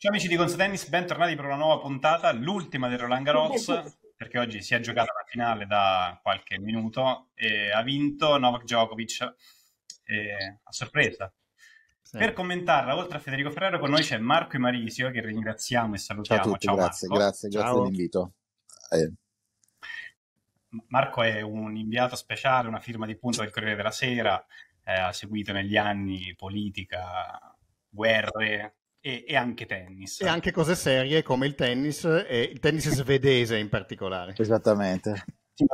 Ciao amici di Consatennis, bentornati per una nuova puntata, l'ultima del Roland Garros, perché oggi si è giocata la finale da qualche minuto e ha vinto Novak Djokovic eh, a sorpresa. Sì. Per commentarla, oltre a Federico Ferrero, con noi c'è Marco e Marisio, che ringraziamo e salutiamo. Ciao a tutti, Ciao, grazie, Marco. grazie, grazie Ciao. dell'invito. Eh. Marco è un inviato speciale, una firma di punto del Corriere della Sera, eh, ha seguito negli anni politica, guerre, e, e, anche tennis. E anche cose serie come il tennis e il tennis svedese in particolare. Esattamente. Sì,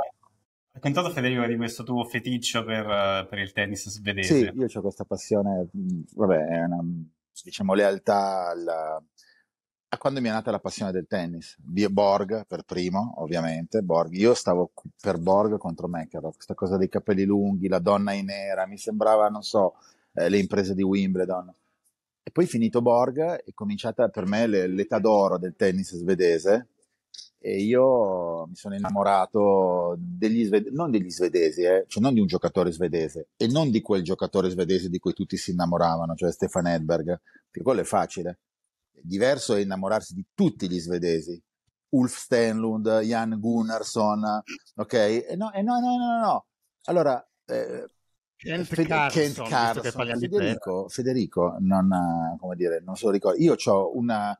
raccontato Federico di questo tuo feticcio per, eh, per, il tennis svedese. Sì, io ho questa passione, vabbè, è una diciamo, lealtà alla... a quando mi è nata la passione del tennis. Borg per primo, ovviamente. Borg. Io stavo per Borg contro Mekarov, questa cosa dei capelli lunghi, la donna in nera, mi sembrava, non so, eh, le imprese di Wimbledon e poi finito Borg è cominciata per me l'età d'oro del tennis svedese e io mi sono innamorato degli svedesi, non degli svedesi, eh, cioè non di un giocatore svedese e non di quel giocatore svedese di cui tutti si innamoravano, cioè Stefan Edberg, perché quello è facile. Diverso è innamorarsi di tutti gli svedesi, Ulf Stenlund, Jan Gunnarsson, ok? E no, e no, no, no, no. Allora, eh, Kent, Fed- Carson, Kent Carson. Federico, Federico non, come dire, non se lo ricordo. Io ho una,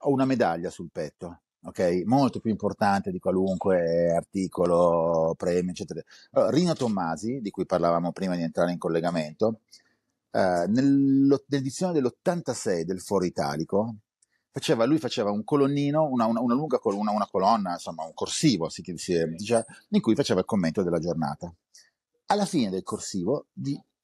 ho una medaglia sul petto. Okay? molto più importante di qualunque articolo, premio, eccetera. Allora, Rino Tommasi, di cui parlavamo prima di entrare in collegamento, eh, nell'edizione dell'86 del Foro Italico, faceva, lui faceva un colonnino, una, una, una lunga colonna, una, colonna, insomma un corsivo, si, si, diceva, in cui faceva il commento della giornata alla fine del corsivo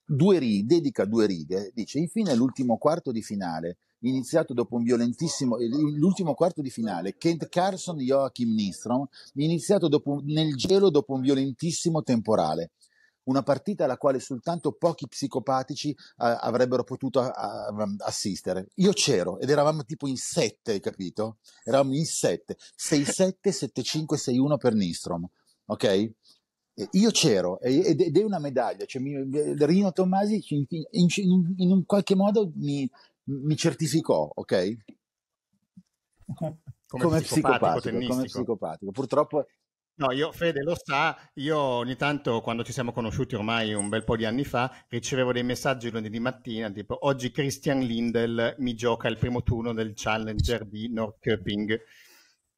due righe, dedica due righe, dice infine l'ultimo quarto di finale, iniziato dopo un violentissimo, eh, l'ultimo quarto di finale, Kent Carson Joachim Nistrom, iniziato dopo, nel gelo dopo un violentissimo temporale. Una partita alla quale soltanto pochi psicopatici uh, avrebbero potuto uh, assistere. Io c'ero ed eravamo tipo in 7, hai capito? Eravamo in 7, 6-7, 7-5, 6-1 per Nistrom, ok? io c'ero ed è una medaglia, cioè, eh, Rino Tommasi in, un qualche modo mi, mi certificò, ok? Come, come psicopatico, psicopatico come psicopatico. Purtroppo No, io Fede lo sa, io ogni tanto quando ci siamo conosciuti ormai un bel po' di anni fa ricevevo dei messaggi lunedì mattina tipo oggi Christian Lindel mi gioca il primo turno del Challenger di Norrköping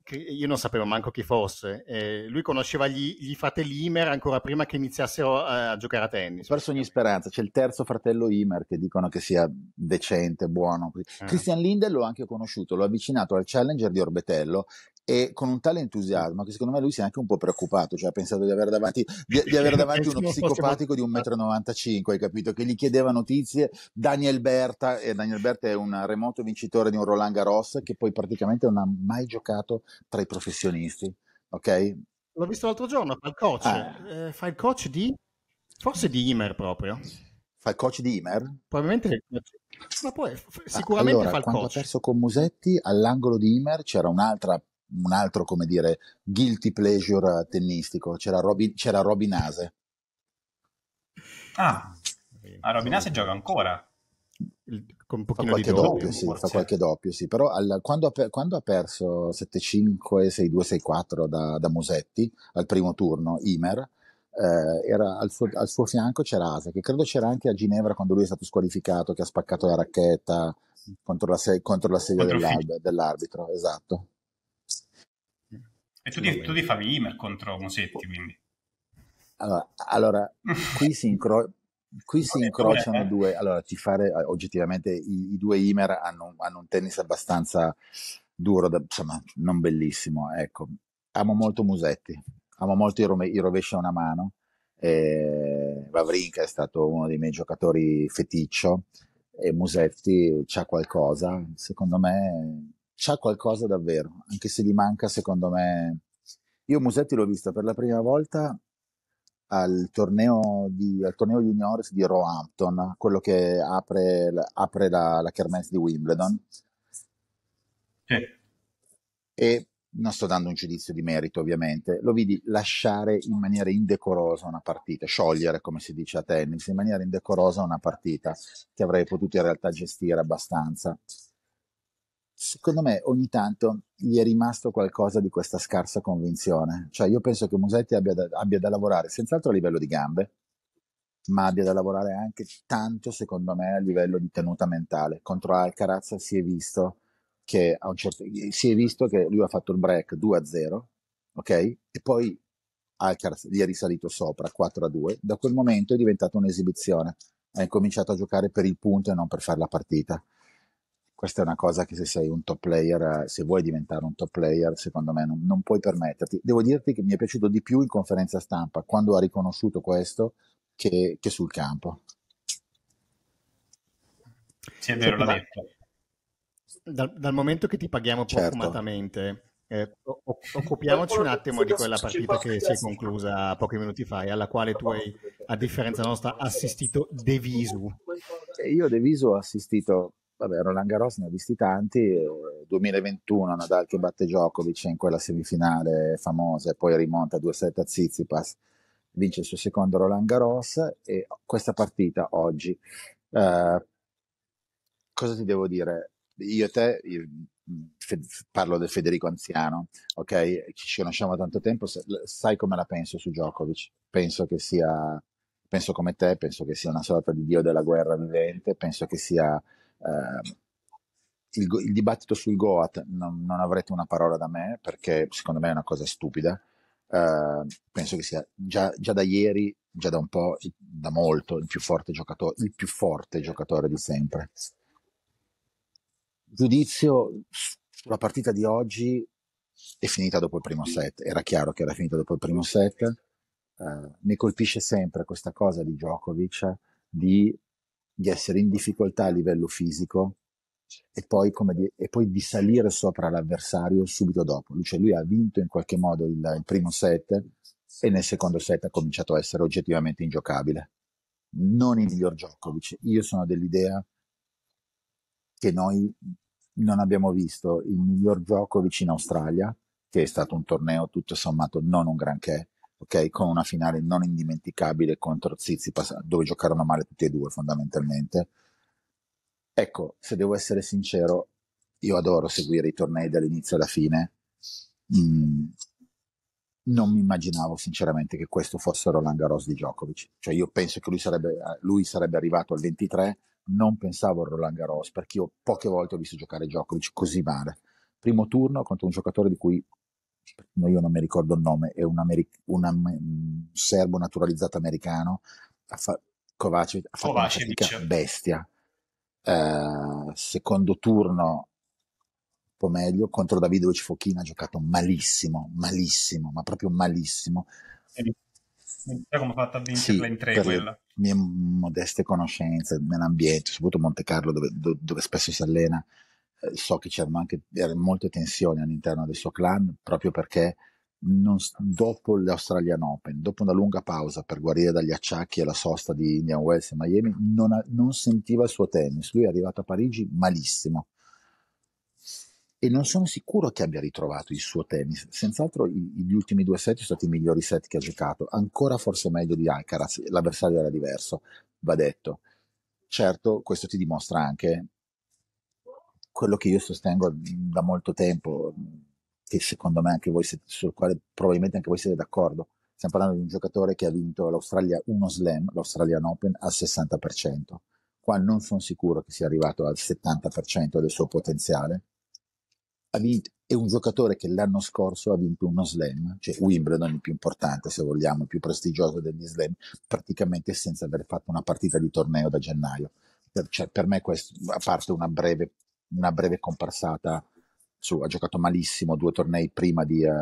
che io non sapevo manco chi fosse. Eh, lui conosceva gli, gli, fratelli Imer ancora prima che iniziassero a, eh, a giocare a tennis. Ho perso ogni speranza, c'è il terzo fratello Imer che dicono che sia decente, buono. Ah. Christian Lindel l'ho anche conosciuto, l'ho avvicinato al challenger di Orbetello e con un tale entusiasmo che secondo me lui si è anche un po' preoccupato, cioè ha pensato di avere davanti, di, di avere davanti uno psicopatico di 1,95 m, hai capito, che gli chiedeva notizie, Daniel Berta, e Daniel Berta è un remoto vincitore di un Roland Garros che poi praticamente non ha mai giocato tra i professionisti, ok? L'ho visto l'altro giorno, fa il coach, ah. eh, fa il coach di, forse di Imer proprio. Fa il coach di Imer? Probabilmente ma poi sicuramente ah, allora, fa il quando coach. ha perso con Musetti all'angolo di Imer c'era un'altra un altro, come dire, guilty pleasure tennistico. C'era, Roby, c'era Robinase. Ah, a Robinase gioca ancora. Con un pochino fa qualche di doppio, doppio sì, fa qualche doppio, sì. Però al, quando, ha, quando, ha, perso 7-5, 6-2, 6-4 da, da, Musetti al primo turno, Imer, eh, era al suo, al, suo, fianco c'era Ase, che credo c'era anche a Ginevra quando lui è stato squalificato, che ha spaccato la racchetta contro la, se- contro la sedia contro dell'arbitro, dell'arbitro, esatto. E tu ti, tu ti favi Imer contro Musetti, quindi. Allora, allora qui si, incro- qui si incrociano bene. Eh? due. Allora, ti tifare eh, oggettivamente i, i due Imer hanno, hanno, un tennis abbastanza duro, da, insomma, non bellissimo. Ecco, amo molto Musetti, amo molto i, rome- i rovesci a una mano. Eh, Vavrinka è stato uno dei miei giocatori feticcio e Musetti c'ha qualcosa. Secondo me c'ha qualcosa davvero, anche se gli manca secondo me. Io Musetti l'ho visto per la prima volta al torneo, di, al torneo juniores di Roehampton, quello che apre, apre la, la kermesse di Wimbledon. Eh. E non sto dando un giudizio di merito ovviamente, lo vidi lasciare in maniera indecorosa una partita, sciogliere come si dice a tennis, in maniera indecorosa una partita che avrei potuto in realtà gestire abbastanza secondo me ogni tanto gli è rimasto qualcosa di questa scarsa convinzione. Cioè io penso che Musetti abbia da, abbia da lavorare senz'altro a livello di gambe, ma abbia da lavorare anche tanto, secondo me, a livello di tenuta mentale. Contro Alcaraz si è visto che, certo, si è visto che lui ha fatto il break 2-0, ok? E poi Alcaraz gli è risalito sopra 4-2. Da quel momento è diventata un'esibizione. Ha incominciato a giocare per il punto e non per fare la partita questa è una cosa che se sei un top player, eh, se vuoi diventare un top player, secondo me non, non puoi permetterti. Devo dirti che mi è piaciuto di più in conferenza stampa quando ha riconosciuto questo che, che sul campo. Sì, è vero, l'ha detto. Dal, dal, momento che ti paghiamo profumatamente, certo. eh, occupiamoci un attimo di quella partita che si è conclusa pochi minuti fa e alla quale tu hai, a differenza nostra, assistito deviso. Io deviso ho assistito vabbè, Roland Garros ne ha visti tanti, 2021 eh, Nadal che batte Djokovic in quella semifinale famosa e poi rimonta 2-7 a Zizipas, vince il suo secondo Roland Garros e questa partita oggi, eh, cosa ti devo dire? Io e te, io, mm, parlo del Federico Anziano, ok? Ci conosciamo da tanto tempo, sai come la penso su Djokovic, penso che sia... Penso come te, penso che sia una sorta di dio della guerra vivente, penso che sia Ehm, il, il, dibattito sul Goat non, non, avrete una parola da me perché secondo me è una cosa stupida. Uh, penso che sia già, già, da ieri, già da un po', da molto, il più forte giocatore, il più forte giocatore di sempre. Giudizio sulla partita di oggi è finita dopo il primo set, era chiaro che era finita dopo il primo set. Uh, mi colpisce sempre questa cosa di Djokovic di di essere in difficoltà a livello fisico e poi, di, e poi di salire sopra l'avversario subito dopo. Cioè lui ha vinto in qualche modo il, il primo set e nel secondo set ha cominciato a essere oggettivamente ingiocabile. Non il miglior gioco, Djokovic. Io sono dell'idea che noi non abbiamo visto il miglior Djokovic in Australia, che è stato un torneo tutto sommato non un granché, ok? Con una finale non indimenticabile contro Zizi, dove giocarono male tutti e due fondamentalmente. Ecco, se devo essere sincero, io adoro seguire i tornei dall'inizio alla fine. Mm, non mi immaginavo sinceramente che questo fosse Roland Garros di Djokovic. Cioè io penso che lui sarebbe, lui sarebbe arrivato al 23, non pensavo a Roland Garros, perché io poche volte ho visto giocare Djokovic così male. Primo turno contro un giocatore di cui no, io non mi ricordo il nome, è un, Ameri- una, un serbo naturalizzato americano, ha fa- Kovacic, ha fatto Kovacic. una bestia. Uh, secondo turno un po' meglio, contro Davidovic Fochina ha giocato malissimo, malissimo, ma proprio malissimo. Era come ha fatto a vincere sì, in tre quella. Mie modeste conoscenze nell'ambiente, soprattutto Monte Carlo dove, dove, dove spesso si allena, eh, so che c'erano anche eh, molte tensioni all'interno del suo clan proprio perché non, dopo l'Australian Open, dopo una lunga pausa per guarire dagli acciacchi e la sosta di Indian Wells e Miami, non, ha, non, sentiva il suo tennis. Lui è arrivato a Parigi malissimo. E non sono sicuro che abbia ritrovato il suo tennis. Senz'altro gli ultimi due set sono stati i migliori set che ha giocato. Ancora forse meglio di Alcaraz, l'avversario era diverso, va detto. Certo, questo ti dimostra anche quello che io sostengo da molto tempo, che secondo me anche voi siete, sul quale probabilmente anche voi siete d'accordo, stiamo parlando di un giocatore che ha vinto l'Australia 1 slam, l'Australian Open, al 60%. Qua non sono sicuro che sia arrivato al 70% del suo potenziale. Ha vinto, è un giocatore che l'anno scorso ha vinto uno slam, cioè Wimbledon il più importante se vogliamo, il più prestigioso degli slam, praticamente senza aver fatto una partita di torneo da gennaio. Per, cioè, per me questo, a parte una breve una breve comparsata su, ha giocato malissimo due tornei prima di, eh,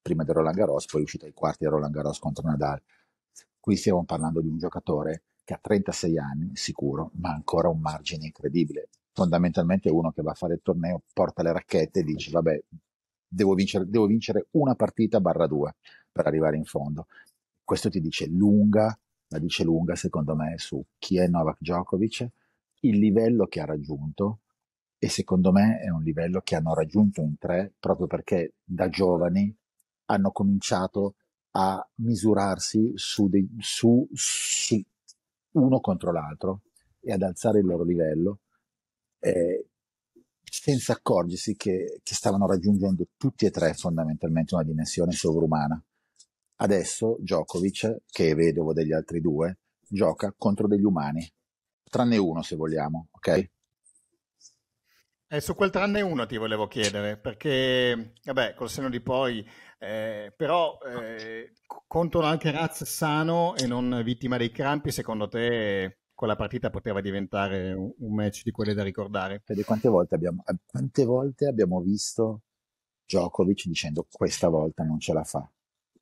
prima di Roland Garros, poi è uscito ai quarti di Roland Garros contro Nadal. Qui stiamo parlando di un giocatore che ha 36 anni, sicuro, ma ancora un margine incredibile. Fondamentalmente uno che va a fare il torneo, porta le racchette e dice vabbè, devo vincere, devo vincere una partita barra due per arrivare in fondo. Questo ti dice lunga, la dice lunga secondo me su chi è Novak Djokovic, il livello che ha raggiunto e secondo me è un livello che hanno raggiunto in tre proprio perché da giovani hanno cominciato a misurarsi su, dei, su, su uno contro l'altro e ad alzare il loro livello eh, senza accorgersi che, che stavano raggiungendo tutti e tre fondamentalmente una dimensione sovrumana. Adesso Djokovic, che è vedovo degli altri due, gioca contro degli umani, tranne uno se vogliamo, ok? E eh, su quel tranne uno ti volevo chiedere, perché, vabbè, col seno di poi, eh, però eh, contro anche Raz sano e non vittima dei crampi, secondo te quella partita poteva diventare un match di quelle da ricordare? Vedi quante volte abbiamo, eh, quante volte abbiamo visto Djokovic dicendo questa volta non ce la fa,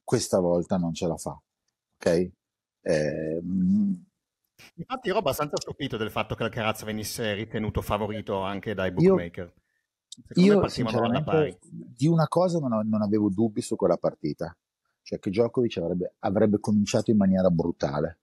questa volta non ce la fa, ok? Eh, mm, Infatti ero abbastanza stupito del fatto che Alcaraz venisse ritenuto favorito anche dai bookmaker. Io, io sinceramente di una cosa non, ho, non, avevo dubbi su quella partita, cioè che Djokovic avrebbe, avrebbe cominciato in maniera brutale,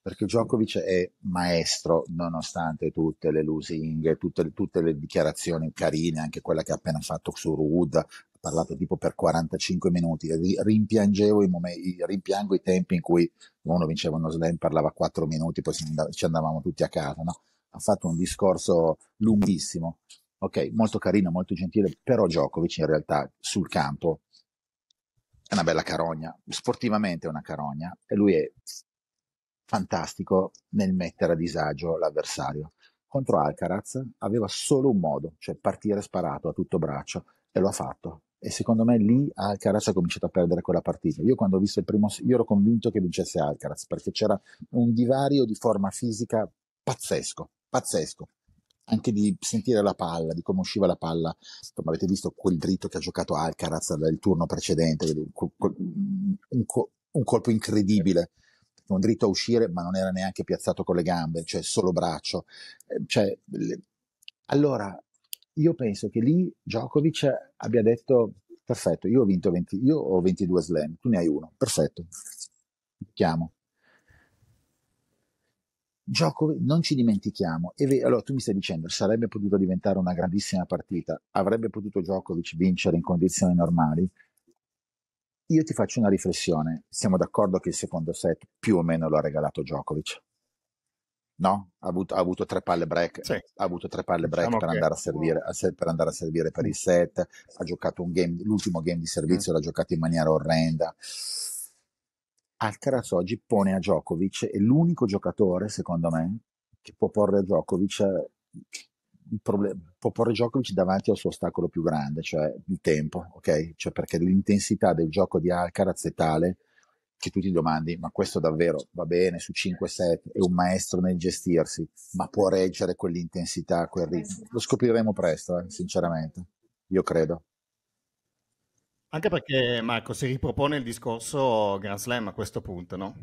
perché Djokovic è maestro nonostante tutte le lusinghe, tutte, tutte le dichiarazioni carine, anche quella che ha appena fatto su Ruud, parlato tipo per 45 minuti, rimpiangevo i, momenti, rimpiango i tempi in cui uno vinceva uno slam, parlava 4 minuti, poi ci andavamo tutti a casa, no? Ha fatto un discorso lunghissimo, ok, molto carino, molto gentile, però Djokovic in realtà sul campo è una bella carogna, sportivamente è una carogna e lui è fantastico nel mettere a disagio l'avversario. Contro Alcaraz aveva solo un modo, cioè partire sparato a tutto braccio e lo ha fatto e secondo me lì Alcaraz ha cominciato a perdere quella partita. Io quando ho visto il primo, io ero convinto che vincesse Alcaraz perché c'era un divario di forma fisica pazzesco, pazzesco. Anche di sentire la palla, di come usciva la palla. Insomma, avete visto quel dritto che ha giocato Alcaraz dal turno precedente, un, un colpo incredibile un dritto a uscire, ma non era neanche piazzato con le gambe, cioè solo braccio. Eh, cioè, allora io penso che lì Djokovic abbia detto perfetto, io ho vinto 20, io ho 22 slam, tu ne hai uno, perfetto, chiamo. Djokovic, non ci dimentichiamo, e allora tu mi stai dicendo, sarebbe potuto diventare una grandissima partita, avrebbe potuto Djokovic vincere in condizioni normali? Io ti faccio una riflessione, siamo d'accordo che il secondo set più o meno lo ha regalato Djokovic? no? Ha avuto, ha avuto, tre palle break, sì. ha avuto tre palle break diciamo per, che... andare servire, per, andare a servire, per il set, ha giocato un game, l'ultimo game di servizio mm. l'ha giocato in maniera orrenda. Alcaraz oggi pone a Djokovic, è l'unico giocatore, secondo me, che può porre a Djokovic Problem- può porre Djokovic davanti al suo ostacolo più grande, cioè il tempo, ok? Cioè perché l'intensità del gioco di Alcaraz è tale che tu ti domandi, ma questo davvero va bene su 5 set, è un maestro nel gestirsi, ma può reggere quell'intensità, quel eh ritmo? Lo scopriremo presto, eh, sinceramente, io credo. Anche perché Marco si ripropone il discorso Grand Slam a questo punto, no?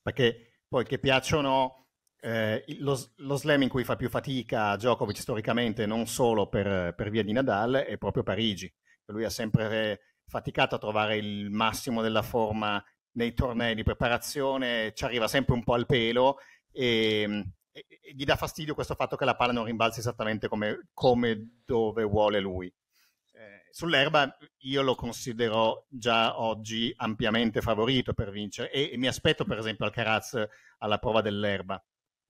Perché poi che piacciono eh, lo, lo, slam in cui fa più fatica Djokovic storicamente, non solo per, per via di Nadal, è proprio Parigi. Lui ha sempre faticato a trovare il massimo della forma nei tornei di preparazione ci arriva sempre un po' al pelo e, e, e gli dà fastidio questo fatto che la palla non rimbalzi esattamente come, come dove vuole lui. Eh, sull'erba io lo considero già oggi ampiamente favorito per vincere e, e mi aspetto per esempio al Alcaraz alla prova dell'erba,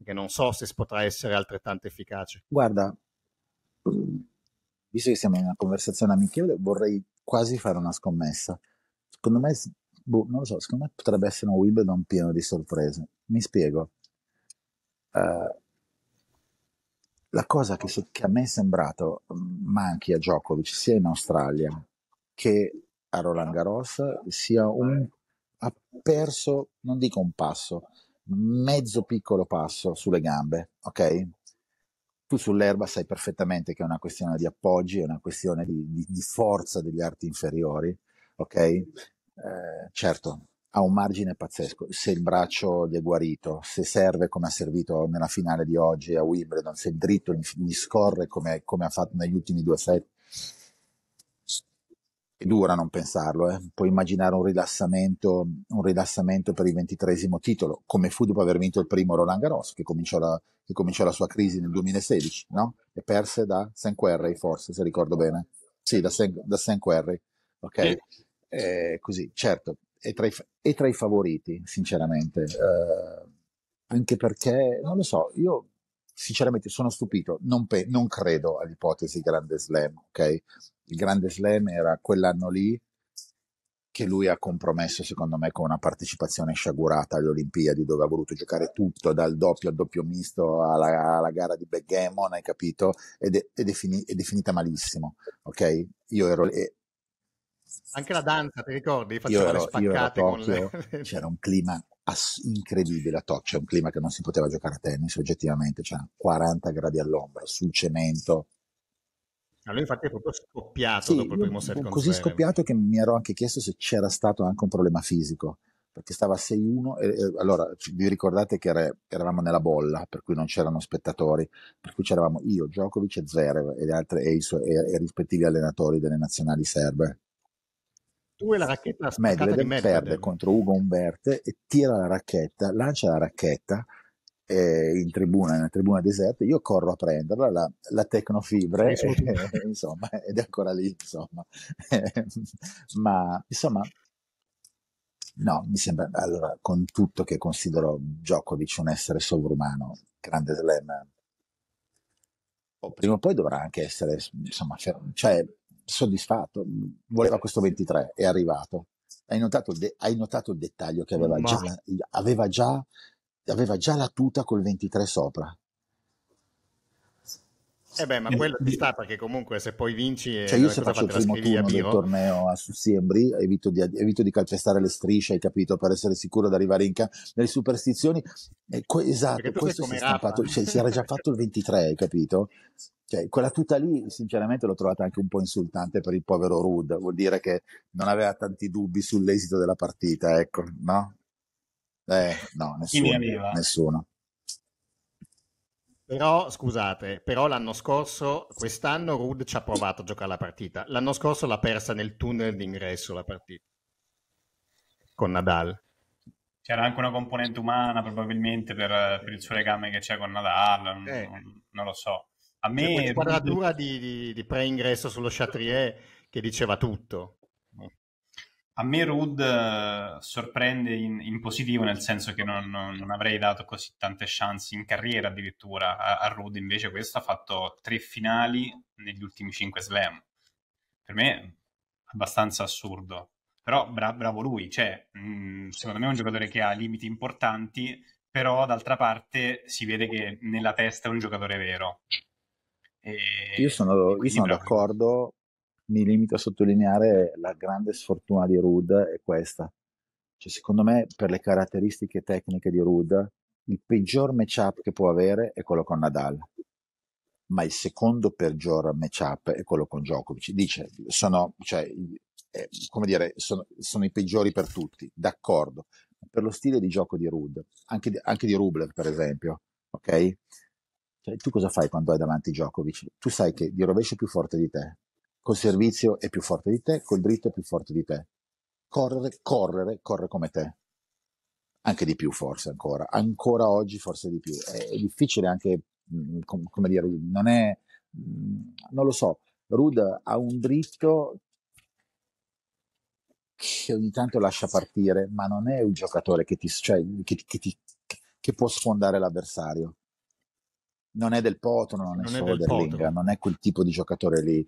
che non so se potrà essere altrettanto efficace. Guarda, visto che siamo in una conversazione amichevole, vorrei quasi fare una scommessa. Secondo me boh, non lo so, secondo me potrebbe essere un Wimbledon pieno di sorprese. Mi spiego. Uh, la cosa che, che, a me è sembrato mm, manchi a Djokovic sia in Australia che a Roland Garros sia un ha perso, non dico un passo, mezzo piccolo passo sulle gambe, ok? Tu sull'erba sai perfettamente che è una questione di appoggi, è una questione di, di, di forza degli arti inferiori, ok? Eh, certo, ha un margine pazzesco. Se il braccio gli è guarito, se serve come ha servito nella finale di oggi a Wimbledon, se il dritto gli, scorre come, come, ha fatto negli ultimi due set, è dura non pensarlo. Eh. Puoi immaginare un rilassamento, un rilassamento per il ventitresimo titolo, come fu dopo aver vinto il primo Roland Garros, che cominciò la, che cominciò la sua crisi nel 2016, no? E perse da St. Querrey, forse, se ricordo bene. Sì, da St. Querrey. Ok. Sì eh, così, certo, è tra, i, è tra i favoriti, sinceramente, eh, anche perché, non lo so, io sinceramente sono stupito, non, pe- non credo all'ipotesi Grande Slam, ok? Il Grande Slam era quell'anno lì che lui ha compromesso, secondo me, con una partecipazione sciagurata alle Olimpiadi, dove ha voluto giocare tutto, dal doppio al doppio misto alla, alla gara di backgammon, hai capito? Ed è, ed, è fini, ed è, finita malissimo, ok? Io ero, anche la danza, ti ricordi? Faceva le spaccate ero Tokyo, le... C'era un clima ass- incredibile a Tokyo, c'era un clima che non si poteva giocare a tennis oggettivamente, c'erano 40 gradi all'ombra, sul cemento. Allora infatti è proprio scoppiato sì, dopo il primo set. Così seven. scoppiato che mi ero anche chiesto se c'era stato anche un problema fisico perché stava 6-1 e, e, allora vi ricordate che era, eravamo nella bolla per cui non c'erano spettatori per cui c'eravamo io, Djokovic e Zverev e, altre, e, i, suoi, e i rispettivi allenatori delle nazionali serbe due la racchetta Medvedev, Medvedev perde contro Ugo Umberte e tira la racchetta, lancia la racchetta eh, in tribuna, nella tribuna deserta, io corro a prenderla, la, la tecnofibre, sì, eh, insomma, ed è ancora lì, insomma. ma, insomma, no, mi sembra, allora, con tutto che considero Djokovic un essere sovrumano, grande slam, oh, prima o poi dovrà anche essere, insomma, cioè, soddisfatto, voleva questo 23, è arrivato. Hai notato, de- hai notato il dettaglio che aveva, Ma... già, aveva, già, aveva già la tuta col 23 sopra. Eh beh, ma eh, quello ti sta perché comunque se poi vinci... Eh, cioè io se faccio il primo turno del torneo a Sussi Embry evito evito di calpestare le strisce, hai capito, per essere sicuro di arrivare in campo. Nelle superstizioni... Eh, que- esatto, questo si, stampato, cioè, si era già fatto il 23, hai capito? cioè, quella tuta lì, sinceramente, l'ho trovata anche un po' insultante per il povero Rude. Vuol dire che non aveva tanti dubbi sull'esito della partita, ecco, no? Eh, no, nessuno. nessuno. Però, scusate, però l'anno scorso, quest'anno Rude ci ha provato a giocare la partita. L'anno scorso l'ha persa nel tunnel d'ingresso la partita con Nadal c'era anche una componente umana probabilmente per, per il suo legame che c'è con Nadal, eh. non, lo so. A me... L'inquadratura di, di, di preingresso sullo Chatrier che diceva tutto. A me Rude eh, sorprende in, in, positivo, nel senso che non, non, avrei dato così tante chance in carriera addirittura a, a Rude, invece questo ha fatto tre finali negli ultimi cinque slam. Per me abbastanza assurdo, però bra- bravo lui, cioè, mh, mm, secondo me è un giocatore che ha limiti importanti, però d'altra parte si vede che nella testa è un giocatore vero. E io sono, io sono d'accordo, mi limito a sottolineare la grande sfortuna di Rude è questa. Cioè, secondo me, per le caratteristiche tecniche di Rude, il peggior matchup che può avere è quello con Nadal, ma il secondo peggior matchup è quello con Djokovic. Dice, sono, cioè, eh, come dire, sono, sono, i peggiori per tutti, d'accordo, per lo stile di gioco di Rude, anche di, anche di Rublev per esempio, ok? Cioè, tu cosa fai quando hai davanti Djokovic? Tu sai che di rovescio è più forte di te, col servizio è più forte di te, col dritto è più forte di te. Correre, correre, corre come te. Anche di più forse ancora, ancora oggi forse di più. È, è difficile anche, mm, com- come dire, non è, mm, non lo so, Rud ha un dritto che ogni tanto lascia partire, ma non è un giocatore che ti, cioè, che, che, ti, che può sfondare l'avversario non è del Potono, non, non è Soderling, non è quel tipo di giocatore lì.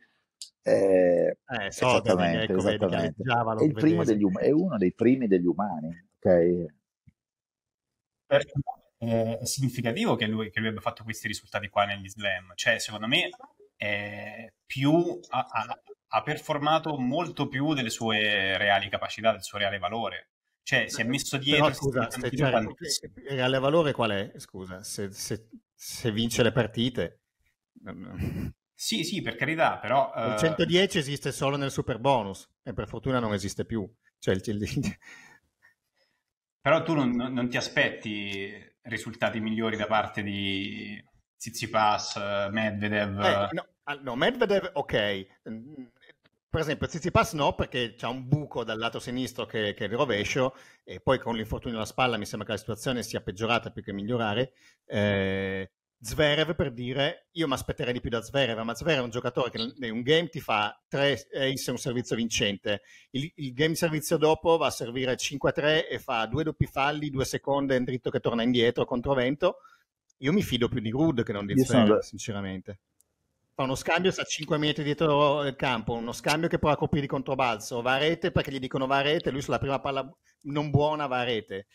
Eh, eh, so, esattamente, ecco, esattamente. è, il primo degli, um- è uno dei primi degli umani. Okay? Perché è significativo che lui, che lui, abbia fatto questi risultati qua negli slam. Cioè, secondo me, più, ha, ha, ha performato molto più delle sue reali capacità, del suo reale valore. Cioè, si è messo dietro... Però, scusa, se, cioè, quando... reale valore qual è? Scusa, se, se, se vince le partite... Sì, sì, per carità, però... Eh, il 110 esiste solo nel super bonus e per fortuna non esiste più. Cioè, il, il... Però tu non, non, ti aspetti risultati migliori da parte di Tsitsipas, eh, Medvedev? Eh, no, no, Medvedev ok, per esempio, Tsitsipas no, perché c'è un buco dal lato sinistro che, che è il rovescio, e poi con l'infortunio alla spalla mi sembra che la situazione sia peggiorata più che migliorare. Eh, Zverev per dire io mi aspetterei di più da Zverev ma Zverev è un giocatore che in un game ti fa 3 ace e un servizio vincente il, il, game servizio dopo va a servire 5-3 e fa due doppi falli due seconde e un dritto che torna indietro contro vento io mi fido più di Grud che non di Zverev sinceramente fa uno scambio, sta 5 metri dietro il campo, uno scambio che prova a coprire di controbalzo, va a rete perché gli dicono va a rete, lui sulla prima palla non buona va a rete.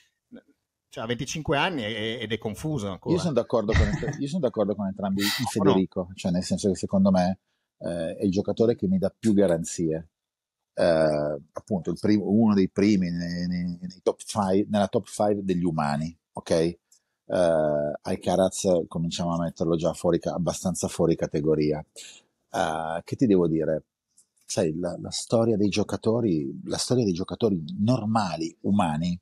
Cioè, ha 25 anni ed è confuso ancora. Io sono d'accordo con, ent- son d'accordo con entrambi i oh, Federico, no. cioè nel senso che secondo me eh, è il giocatore che mi dà più garanzie. Eh, appunto, prim- uno dei primi nei, nei, nei top five, nella top 5 degli umani, ok? eh, Alcaraz cominciamo a metterlo già fuori, abbastanza fuori categoria. Uh, che ti devo dire? Sai, la, la, storia dei giocatori, la storia dei giocatori normali, umani,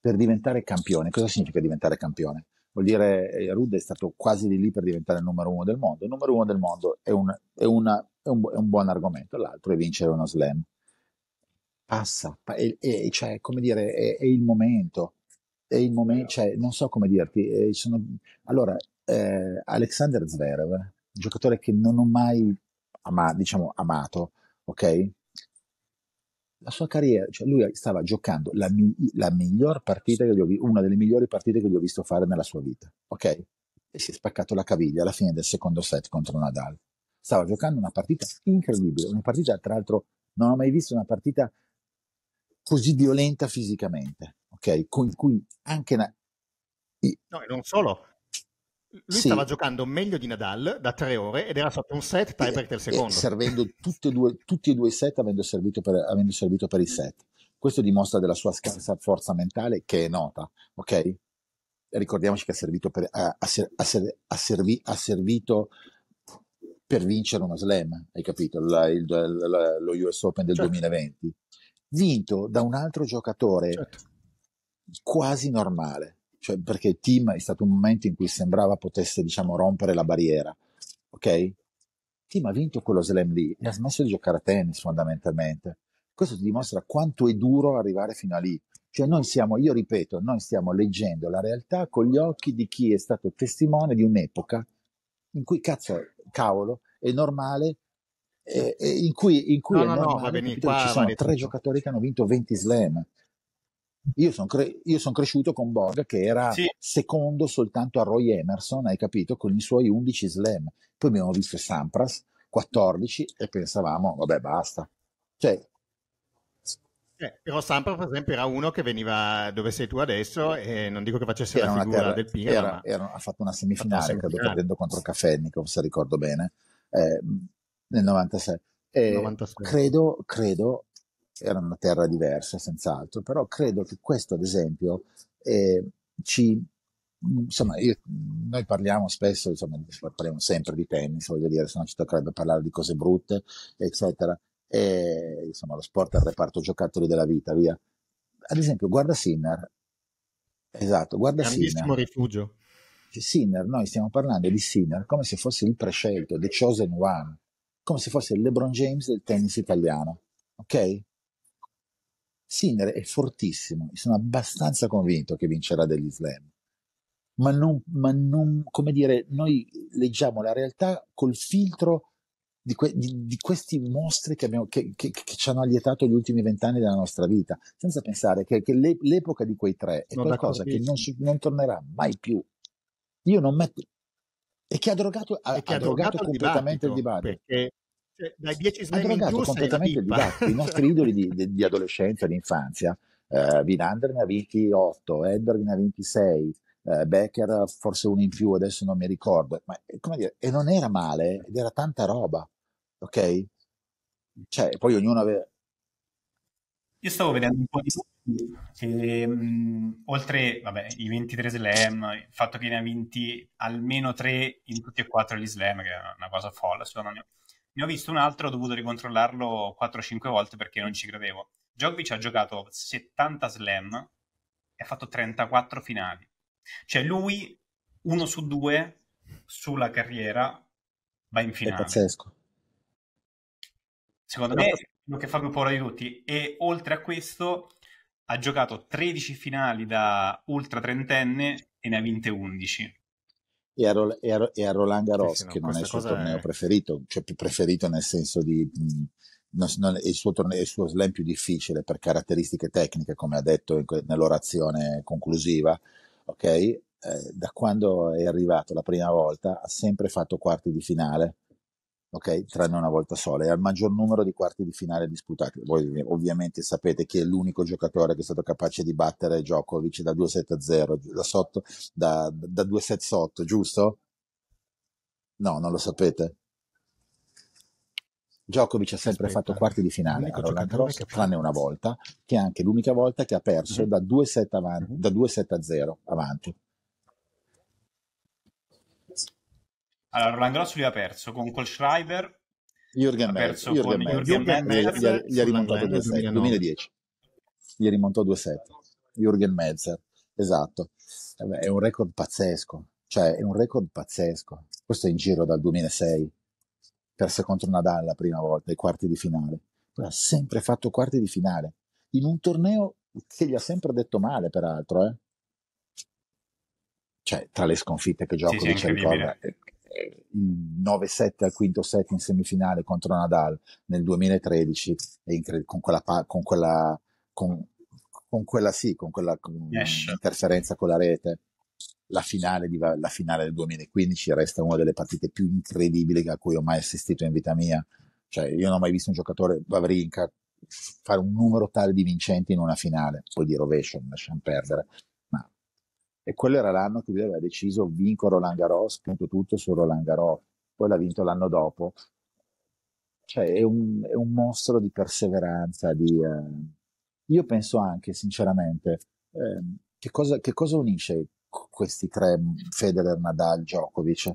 per diventare campione. Cosa significa diventare campione? Vuol dire eh, Rudd è stato quasi lì lì per diventare il numero uno del mondo. Il numero uno del mondo è, un, è, una, è, un, è un buon argomento, l'altro è vincere uno slam passa, è, è, cioè, come dire, è, è, il momento è il momento, cioè, non so come dirti. Eh, sono, allora, eh, Alexander Zverev, giocatore che non ho mai ama, diciamo, amato, ok? La sua carriera, cioè lui stava giocando la, mi, la miglior partita che gli ho visto, una delle migliori partite che gli ho visto fare nella sua vita, ok? E si è spaccato la caviglia alla fine del secondo set contro Nadal. Stava giocando una partita incredibile, una partita tra l'altro non ho mai visto una partita così violenta fisicamente, ok? Con cui anche... Na- no, e non solo. Lui sì. stava giocando meglio di Nadal da tre ore ed era sotto un set tiebreak eh, del eh, secondo. servendo due, tutti e due i set avendo servito, per, avendo servito per il set. Questo dimostra della sua scarsa forza mentale che è nota, ok? Ricordiamoci che ha servito per, ha, ha, ser, ha, servi, ha servito per vincere uno slam, hai capito? La, il, la, lo US Open del cioè. Certo. 2020 vinto da un altro giocatore certo. quasi normale, cioè perché team è stato un momento in cui sembrava potesse diciamo, rompere la barriera, ok? Tim ha vinto quello slam lì e ha smesso di giocare a tennis fondamentalmente. Questo ti dimostra quanto è duro arrivare fino a lì. Cioè noi siamo, io ripeto, noi stiamo leggendo la realtà con gli occhi di chi è stato testimone di un'epoca in cui, cazzo, cavolo, è normale eh, eh, in cui, in cui no, no, no, capito, qua, ci sono tre tutto. giocatori che hanno vinto 20 slam. Io sono cre- son cresciuto con Borg che era sì. secondo soltanto a Roy Emerson, hai capito, con i suoi 11 slam. Poi abbiamo visto Sampras, 14, e pensavamo, vabbè, basta. Cioè, eh, però Sampras, per esempio, era uno che veniva dove sei tu adesso e non dico che facesse era la figura terra, del Pirla. ma... ha fatto una semifinale, fatto una semifinale. credo, perdendo contro Kafennikov, se ricordo bene. Eh, nel 96. Eh, 96. Credo, credo, era una terra diversa, senz'altro, però credo che questo, ad esempio, eh, ci... Insomma, io, noi parliamo spesso, insomma, parliamo sempre di tennis, voglio dire, se no ci toccherebbe parlare di cose brutte, eccetera. E, insomma, lo sport è il reparto giocattoli della vita, via. Ad esempio, guarda Sinner. Esatto, guarda Sinner. rifugio. Sinner, noi stiamo parlando di Sinner come se fosse il prescelto, the chosen one come se fosse il LeBron James del tennis italiano. Ok? Sinner è fortissimo, sono abbastanza convinto che vincerà degli slam. Ma non, ma non, come dire, noi leggiamo la realtà col filtro di, que, di, di questi mostri che, abbiamo, che, che, che, ci hanno allietato gli ultimi vent'anni della nostra vita, senza pensare che, le, l'epoca di quei tre è non qualcosa che non, non, tornerà mai più. Io non metto. E che ha drogato, ha, ha drogato, drogato il completamente dibattito, il dibattito. Perché cioè, dai 10 slam in giù completamente i nostri idoli di, di, di adolescenza, di infanzia. Uh, eh, Vinander ne ha vinti 8, Edberg ne ha vinti 6, uh, eh, Becker forse uno in più, adesso non mi ricordo. Ma, eh, come dire, e non era male, ed era tanta roba, ok? Cioè, poi ognuno aveva... Io stavo vedendo un po' di che mh, mm, oltre vabbè, i 23 slam, il fatto che ne ha vinti almeno 3 in tutti e 4 gli slam, che è una cosa folle secondo me, ne ho visto un altro, ho dovuto ricontrollarlo 4-5 volte perché non ci credevo. Djokovic ha giocato 70 slam e ha fatto 34 finali. Cioè lui, uno su due, sulla carriera, va in finale. È pazzesco. Secondo me è quello che fa più paura di tutti. E oltre a questo, ha giocato 13 finali da ultra trentenne e ne ha vinte 11 e a, Rol- e a-, e a Roland Garros, sì, sì, no, che non è il suo torneo è... preferito, cioè preferito nel senso di... Mh, non, non, il, suo torneo, il suo slam più difficile per caratteristiche tecniche, come ha detto in, nell'orazione conclusiva, ok? Eh, da quando è arrivato la prima volta ha sempre fatto quarti di finale ok? Tranne una volta sola, e al maggior numero di quarti di finale disputati. Voi ovviamente sapete che è l'unico giocatore che è stato capace di battere Djokovic da 2 7 0, da, sotto, da, da 2 set sotto, giusto? No, non lo sapete. Djokovic ha sempre Aspetta, fatto quarti di finale a Roland Garros, tranne una volta, che è anche l'unica volta che ha perso uh-huh. da 2 7 mm-hmm. avanti, uh-huh. da 2 set a 0 avanti. Allora, Roland Gross lui ha perso con Col Schreiber, Jürgen ha perso Jürgen con Jürgen Merz. Gli, ha, rimontato 2010. Gli rimontò 2 7 Jürgen Melzer, esatto. È un record pazzesco, cioè è un record pazzesco. Questo è in giro dal 2006, perse contro Nadal la prima volta, ai quarti di finale. Poi ha sempre fatto quarti di finale, in un torneo che gli ha sempre detto male, peraltro. Eh? Cioè, tra le sconfitte che gioco sì, sì, ricorda, il 9-7 al quinto set in semifinale contro Nadal nel 2013 incred- con quella, con quella, con, con quella, sì, con quella con interferenza con la rete. La finale, di, la finale, del 2015 resta una delle partite più incredibili a cui ho mai assistito in vita mia. Cioè, io non ho mai visto un giocatore, Vavrinka, fare un numero tale di vincenti in una finale, poi di rovescio, lasciamo perdere e quello era l'anno che lui aveva deciso vinco Roland Garros, punto tutto su Roland Garros, poi l'ha vinto l'anno dopo. Cioè è un, è un mostro di perseveranza, di, eh... io penso anche sinceramente eh, che, cosa, che, cosa, unisce questi tre, Federer, Nadal, Djokovic?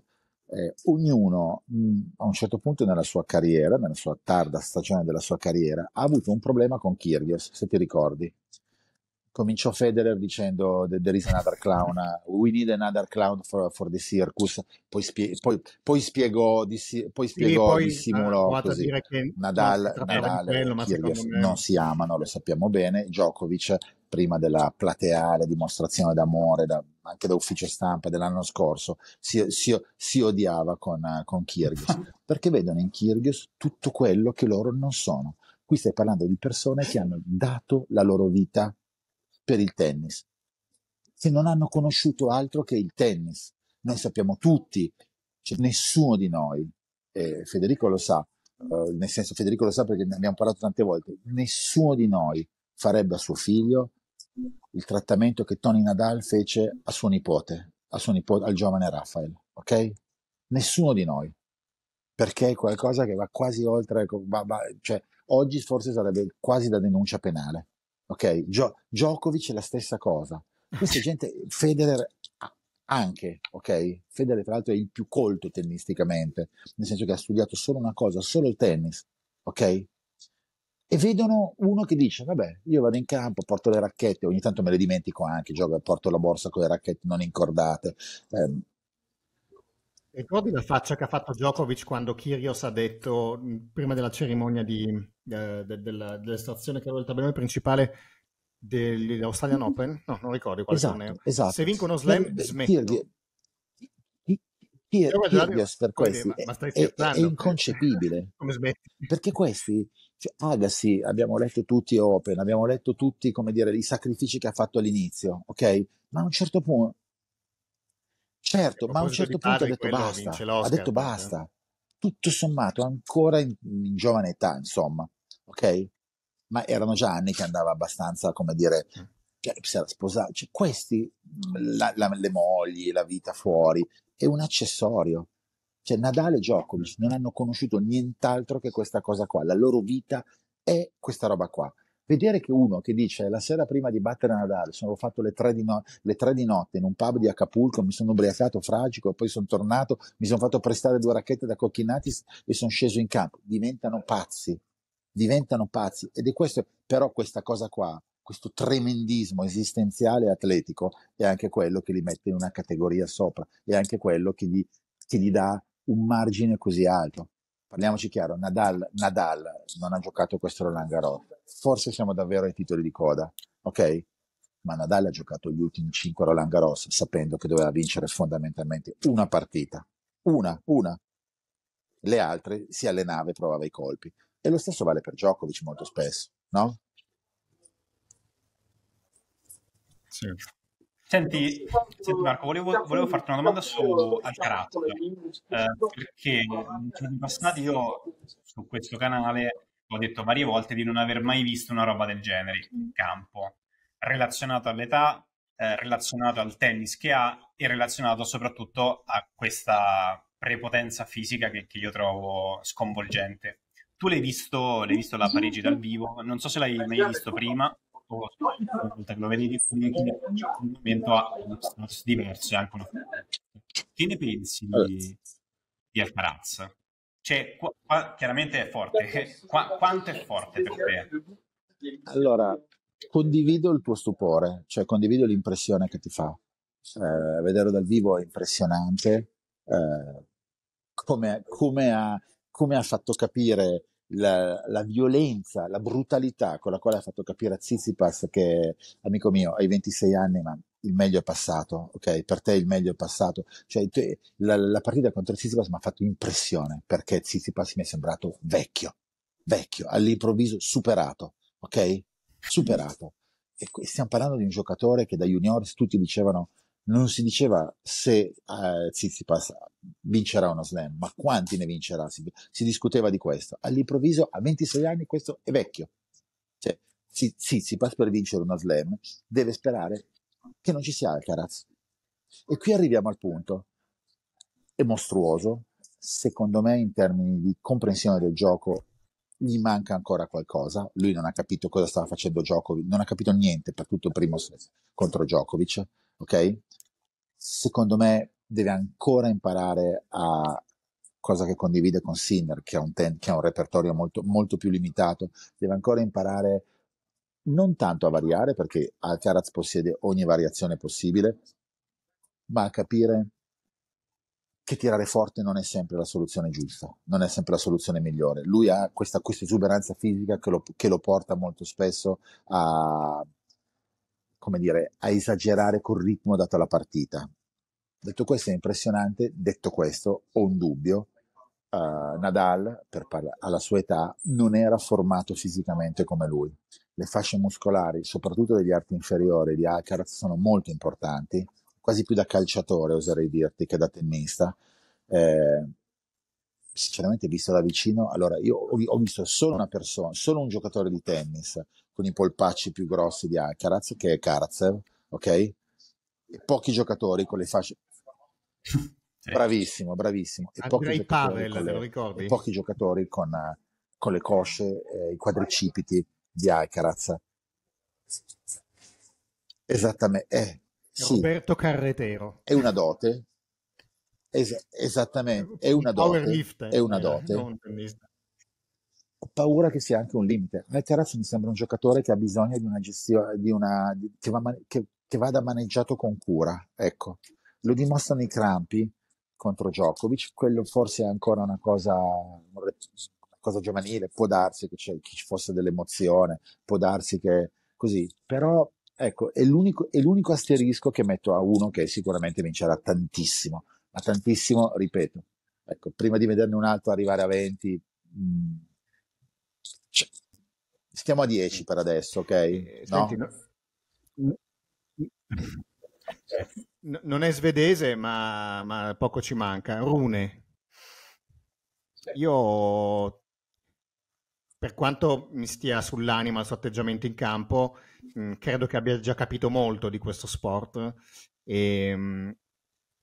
Eh, ognuno mh, mm, a un certo punto nella sua carriera, nella sua tarda stagione della sua carriera, ha avuto un problema con Kyrgios, se ti ricordi cominciò Federer dicendo there is another clown, uh, we need another clown for, for the circus, poi, spie- poi, poi spiegò, dissi- poi spiegò, sì, poi, dissimulò uh, ah, così, Nadal, Nadal quello, Kyrgios me... non si amano, lo sappiamo bene, Djokovic prima della plateale dimostrazione d'amore da, anche da ufficio stampa dell'anno scorso si, si, si odiava con, con Kyrgios perché vedono in Kyrgios tutto quello che loro non sono qui stai parlando di persone che hanno dato la loro vita per il tennis, che non hanno conosciuto altro che il tennis. Noi sappiamo tutti, cioè nessuno di noi, eh, Federico lo sa, eh, nel senso Federico lo sa perché ne abbiamo parlato tante volte, nessuno di noi farebbe a suo figlio il trattamento che Tony Nadal fece a suo nipote, a suo nipote al giovane Rafael, ok? Nessuno di noi, perché è qualcosa che va quasi oltre, va, va, cioè oggi forse sarebbe quasi da denuncia penale ok? Gio- Djokovic è la stessa cosa. Questa gente, Federer anche, ok? Federer tra l'altro è il più colto tennisticamente, nel senso che ha studiato solo una cosa, solo il tennis, ok? E vedono uno che dice, vabbè, io vado in campo, porto le racchette, ogni tanto me le dimentico anche, gioco, porto la borsa con le racchette non incordate. Eh, Ricordi la faccia che ha fatto Djokovic quando Kyrgios ha detto, prima della cerimonia di, eh, de, della, dell'estrazione che aveva il tabellone principale dell'Australian mm-hmm. Open? No, non ricordi quale esatto, torneo. Esatto. Se vinco uno slam, Beh, smetto. Kyrgios per questi ma, è, è, inconcepibile. Come smetti? Perché questi, cioè, Agassi, abbiamo letto tutti Open, abbiamo letto tutti, come dire, i sacrifici che ha fatto all'inizio, ok? Ma a un certo punto Certo, ma a un certo punto ha detto basta, ha detto basta. Certo. Tutto sommato, ancora in, in giovane età, insomma, ok? Ma erano già anni che andava abbastanza, come dire, cioè, si era sposato. Cioè, questi, la, la, le mogli, la vita fuori, è un accessorio. Cioè, Nadal e Djokovic non hanno conosciuto nient'altro che questa cosa qua. La loro vita è questa roba qua vedere che uno che dice la sera prima di battere Nadal sono fatto le tre, no- le tre, di notte in un pub di Acapulco, mi sono ubriacato fragico, poi sono tornato, mi sono fatto prestare due racchette da Cocchinatis e sono sceso in campo, diventano pazzi, diventano pazzi ed è questo, però questa cosa qua, questo tremendismo esistenziale e atletico è anche quello che li mette in una categoria sopra, è anche quello che gli, che gli dà un margine così alto parliamoci chiaro, Nadal, Nadal non ha giocato questo Roland Garros, forse siamo davvero ai titoli di coda, ok? Ma Nadal ha giocato gli ultimi 5 Roland Garros sapendo che doveva vincere fondamentalmente una partita, una, una. Le altre si allenava e provava i colpi. E lo stesso vale per Djokovic molto spesso, no? Sì. Senti, senti Marco, volevo, volevo, farti una domanda su Alcaraz, esatto, eh, perché eh, sono passato io su questo canale ho detto varie volte di non aver mai visto una roba del genere in mm. campo, relazionato all'età, eh, relazionato al tennis che ha e relazionato soprattutto a questa prepotenza fisica che, che io trovo sconvolgente. Tu l'hai visto, l'hai visto la Parigi dal vivo, non so se l'hai mai visto prima, sotto ternoveni di fuochi riferimento a status diverso anche una... che ne pensi di, di Alcaraz? Cioè, qua, chiaramente è forte eh, qua, quanto è forte per te? allora condivido il tuo stupore cioè condivido l'impressione che ti fa eh, vederlo dal vivo è impressionante eh, come, come, ha, come ha fatto capire la, la, violenza, la brutalità con la quale ha fatto capire a Zizipas che, amico mio, hai 26 anni, ma il meglio è passato, ok? Per te il meglio è passato. Cioè, te, la, la, partita contro Zizipas mi ha fatto impressione, perché Zizipas mi è sembrato vecchio, vecchio, all'improvviso superato, ok? Superato. E stiamo parlando di un giocatore che da juniors tutti dicevano non si diceva se eh, vincerà uno slam, ma quanti ne vincerà, si, si discuteva di questo. All'improvviso, a 26 anni, questo è vecchio. Cioè, Tsitsipas per vincere uno slam deve sperare che non ci sia Alcaraz. E qui arriviamo al punto. È mostruoso, secondo me in termini di comprensione del gioco gli manca ancora qualcosa, lui non ha capito cosa stava facendo Djokovic, non ha capito niente per tutto il primo set contro Djokovic, ok? secondo me deve ancora imparare a cosa che condivide con Sinner, che ha un, ten, che ha un repertorio molto, molto più limitato, deve ancora imparare non tanto a variare, perché Alcaraz possiede ogni variazione possibile, ma a capire che tirare forte non è sempre la soluzione giusta, non è sempre la soluzione migliore. Lui ha questa, questa esuberanza fisica che lo, che lo porta molto spesso a come dire, a esagerare col ritmo dato alla partita. Detto questo è impressionante, detto questo ho un dubbio. Uh, Nadal, per parla- alla sua età, non era formato fisicamente come lui. Le fasce muscolari, soprattutto degli arti inferiori di Alcaraz, sono molto importanti, quasi più da calciatore oserei dirti che da tennista. Eh, sinceramente visto da vicino, allora io ho, ho, visto solo una persona, solo un giocatore di tennis con i polpacci più grossi di Alcaraz, che è Karatsev, ok? E pochi giocatori con le fasce... Bravissimo, bravissimo. E pochi, Pavel, le... e pochi giocatori, con, con le cosce, eh, i quadricipiti di Alcaraz. Esattamente. Eh, sì. Roberto Carretero. È una dote. Es- esattamente. È una dote. È una eh, dote paura che sia anche un limite. A me mi sembra un giocatore che ha bisogno di una gestione, di una, di, che, va, che, che, vada maneggiato con cura. Ecco, lo dimostrano i crampi contro Djokovic, quello forse è ancora una cosa, una cosa giovanile, può darsi che, che, ci fosse dell'emozione, può darsi che così, però ecco, è l'unico, è l'unico asterisco che metto a uno che sicuramente vincerà tantissimo, ma tantissimo, ripeto, ecco, prima di vederne un altro arrivare a 20... Mh, mm, Stiamo a 10 per adesso, ok? Eh, senti, no? No... non è svedese, ma, ma, poco ci manca. Rune. Io, per quanto mi stia sull'anima il suo atteggiamento in campo, mh, mm, credo che abbia già capito molto di questo sport. E, ehm, mh,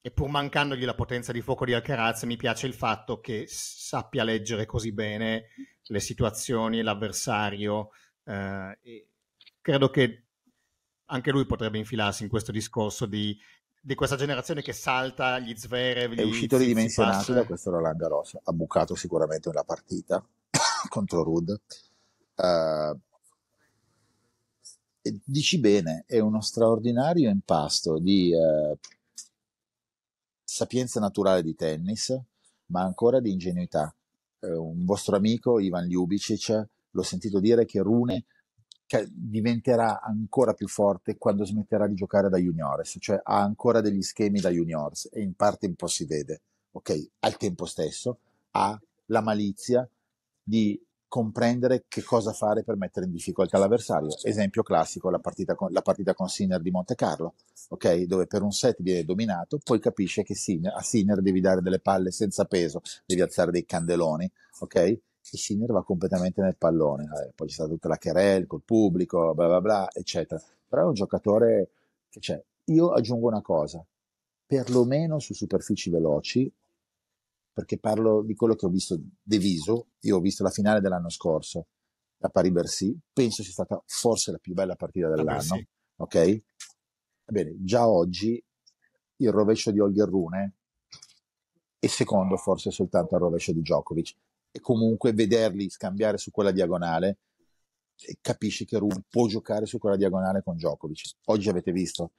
e pur mancandogli la potenza di fuoco di Alcaraz, mi piace il fatto che sappia leggere così bene le situazioni, l'avversario. Eh, e credo che anche lui potrebbe infilarsi in questo discorso di, di questa generazione che salta gli Zverev. È uscito ridimensionato da questo Roland Garros, ha bucato sicuramente una partita contro Rud. Uh, eh, dici bene, è uno straordinario impasto di... Uh, sapienza naturale di tennis, ma ancora di ingenuità. Eh, un vostro amico, Ivan Ljubicic, l'ho sentito dire che Rune diventerà ancora più forte quando smetterà di giocare da juniores, cioè ha ancora degli schemi da juniors e in parte un po' si vede, ok? Al tempo stesso ha la malizia di comprendere che cosa fare per mettere in difficoltà l'avversario. Esempio classico, la partita con, la partita con Sinner di Monte Carlo, okay? dove per un set viene dominato, poi capisce che Sinner, a Sinner devi dare delle palle senza peso, devi alzare dei candeloni, okay? e Sinner va completamente nel pallone. Vabbè, eh, poi c'è stata tutta la querel col pubblico, bla bla bla, eccetera. Però è un giocatore che c'è. Io aggiungo una cosa, perlomeno su superfici veloci perché parlo di quello che ho visto deviso, io ho visto la finale dell'anno scorso, la Paris-Bercy, penso sia stata forse la più bella partita dell'anno, ok? Bene, già oggi il rovescio di Olga Rune e secondo forse soltanto al rovescio di Djokovic e comunque vederli scambiare su quella diagonale capisci che Rune può giocare su quella diagonale con Djokovic oggi avete visto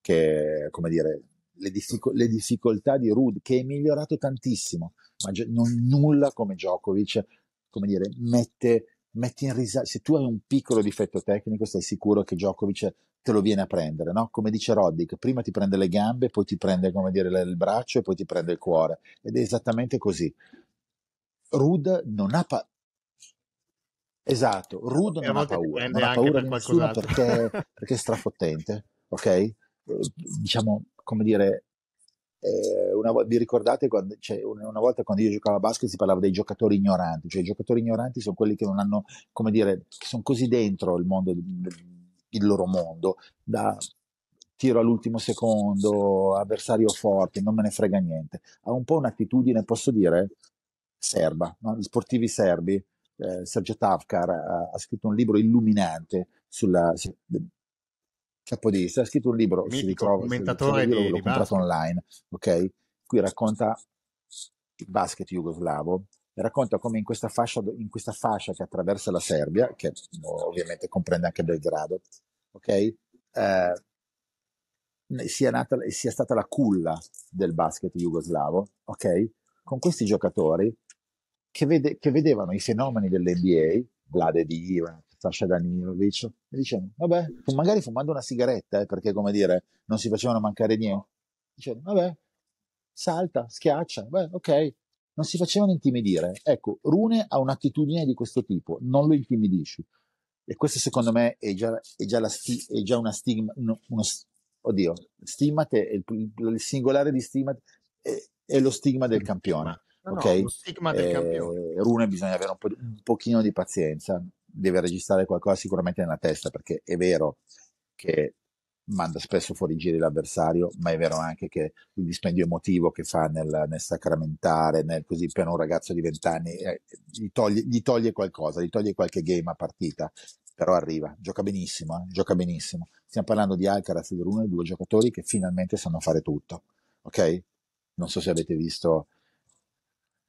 che come dire le, diffico- le, difficoltà di Rude, che è migliorato tantissimo, ma gi- nulla come Djokovic, come dire, mette, mette in risalto, se tu hai un piccolo difetto tecnico stai sicuro che Djokovic te lo viene a prendere, no? Come dice Roddick, prima ti prende le gambe, poi ti prende, come dire, il braccio e poi ti prende il cuore, ed è esattamente così. Rude non ha, paura. Esatto, Rudo non ha paura, non ha paura di nessuno perché, perché, è strafottente, ok? Diciamo, come dire, eh, una, vi ricordate quando, cioè, una volta quando io giocavo a basket si parlava dei giocatori ignoranti, cioè i giocatori ignoranti sono quelli che non hanno, come dire, che sono così dentro il mondo, il loro mondo, da tiro all'ultimo secondo, avversario forte, non me ne frega niente. Ha un po' un'attitudine, posso dire, serba, no? gli sportivi serbi. Eh, Sergio Tavkar ha, ha, scritto un libro illuminante sulla, Capodista, ha scritto un libro, Mitico, si ritrova, commentatore si ritrova, di, l'ho di comprato basket. online, ok? Qui racconta il basket jugoslavo, racconta come in questa, fascia, in questa fascia che attraversa la Serbia, che ovviamente comprende anche Belgrado, ok? Eh, sia, nata, sia stata la culla del basket jugoslavo, ok? Con questi giocatori che, vede, che vedevano i fenomeni dell'NBA, Vlade Divac, Stasha Danilowicz e dice: vabbè magari fumando una sigaretta eh, perché come dire non si facevano mancare niente Dice: vabbè salta schiaccia beh ok non si facevano intimidire ecco Rune ha un'attitudine di questo tipo non lo intimidisci e questo secondo me è già, è già, sti, è già una stigma uno, uno, oddio stigmate il, il singolare di stigmate è, è lo stigma del campione No, okay? no, lo stigma del eh, campione. Rune bisogna avere un, po', un pochino di pazienza deve registrare qualcosa sicuramente nella testa, perché è vero che manda spesso fuori giri l'avversario, ma è vero anche che il dispendio emotivo che fa nel, nel sacramentare, nel, così per un ragazzo di vent'anni, eh, gli, toglie, gli, toglie, qualcosa, gli toglie qualche game a partita, però arriva, gioca benissimo, eh, gioca benissimo. Stiamo parlando di Alcaraz e di Runo, due giocatori che finalmente sanno fare tutto, ok? Non so se avete visto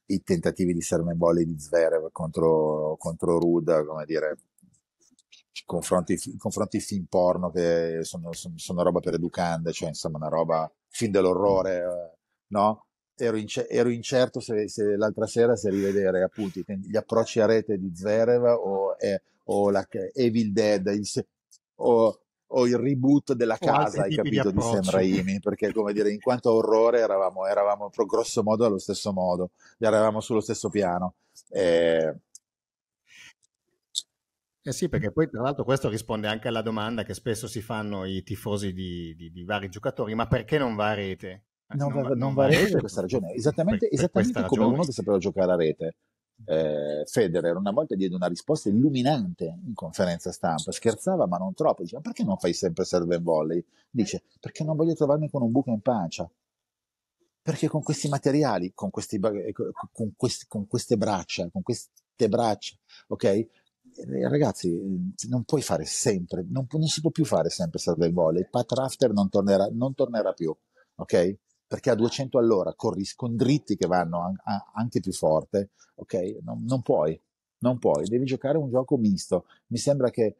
i tentativi di sermebolle di Zverev contro, contro Ruda, come dire, confronti, confronti film porno che sono, sono, sono roba per educande, cioè insomma una roba, fin dell'orrore, eh, no? Ero, in, ero, incerto se, se, l'altra sera se rivedere appunto gli approcci a rete di Zverev o, eh, o la Evil Dead il, o o il reboot della casa, hai capito, di, di Sam Raimi, perché come dire, in quanto orrore eravamo, eravamo grosso modo allo stesso modo, eravamo sullo stesso piano. Eh... eh sì, perché poi tra l'altro questo risponde anche alla domanda che spesso si fanno i tifosi di, di, di vari giocatori, ma perché non va a rete? Eh, non, non va, non va a rete per questa ragione, esattamente, per, per esattamente come ragione. uno che sapeva giocare a rete eh, Federer una volta diede una risposta illuminante in conferenza stampa, scherzava ma non troppo, diceva perché non fai sempre serve and volley? Dice perché non voglio trovarmi con un buco in pancia, perché con questi materiali, con, questi, eh, con, questi, con queste braccia, con queste braccia, ok? Eh, ragazzi, eh, non puoi fare sempre, non, non si può più fare sempre serve and volley, il Pat Rafter non tornerà, non tornerà più, ok? perché a 200 all'ora corri scondritti che vanno a, a, anche più forte, ok? Non, non, puoi, non puoi, devi giocare un gioco misto. Mi sembra che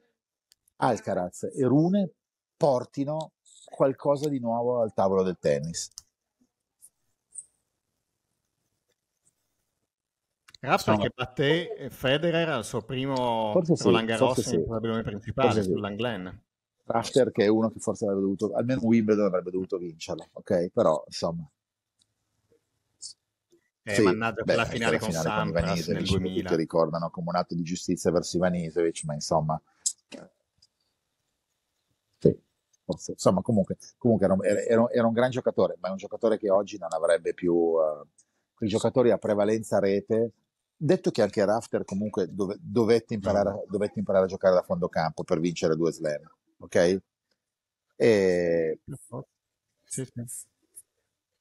Alcaraz e Rune portino qualcosa di nuovo al tavolo del tennis. Rafa no. che batté Federer al suo primo Roland Garros sì, sì. probabilmente principale sì. sull'Anglen. Rafter che è uno che forse avrebbe dovuto, almeno Wimbledon avrebbe dovuto vincerlo, ok? Però insomma. Eh, sì, mannaggia beh, quella finale, con finale con Ivanisevic, Tutti ricordano come un atto di giustizia verso Ivanisevic, ma insomma... Sì, forse, insomma, comunque, comunque era, un, era, era, un, gran giocatore, ma è un giocatore che oggi non avrebbe più... Uh, quei giocatori a prevalenza rete detto che anche Rafter comunque dove, dovette, imparare, dovette, imparare, a giocare da fondo campo per vincere due slam ok? E... Sì,